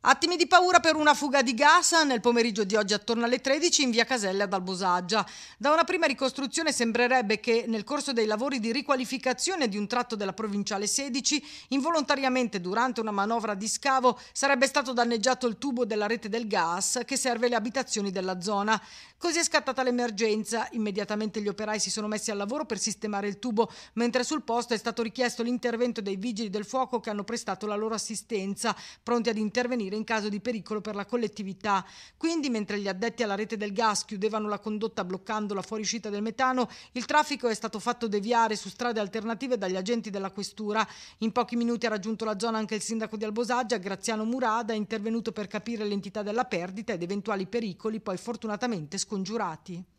Attimi di paura per una fuga di gas nel pomeriggio di oggi attorno alle 13 in via Caselle ad Albosaggia. Da una prima ricostruzione sembrerebbe che nel corso dei lavori di riqualificazione di un tratto della provinciale 16, involontariamente durante una manovra di scavo sarebbe stato danneggiato il tubo della rete del gas che serve le abitazioni della zona. Così è scattata l'emergenza, immediatamente gli operai si sono messi al lavoro per sistemare il tubo, mentre sul posto è stato richiesto l'intervento dei vigili del fuoco che hanno prestato la loro assistenza, pronti ad intervenire intervenire in caso di pericolo per la collettività. Quindi, mentre gli addetti alla rete del gas chiudevano la condotta bloccando la fuoriuscita del metano, il traffico è stato fatto deviare su strade alternative dagli agenti della questura. In pochi minuti ha raggiunto la zona anche il sindaco di Albosaggia, Graziano Murada, intervenuto per capire l'entità della perdita ed eventuali pericoli, poi fortunatamente scongiurati.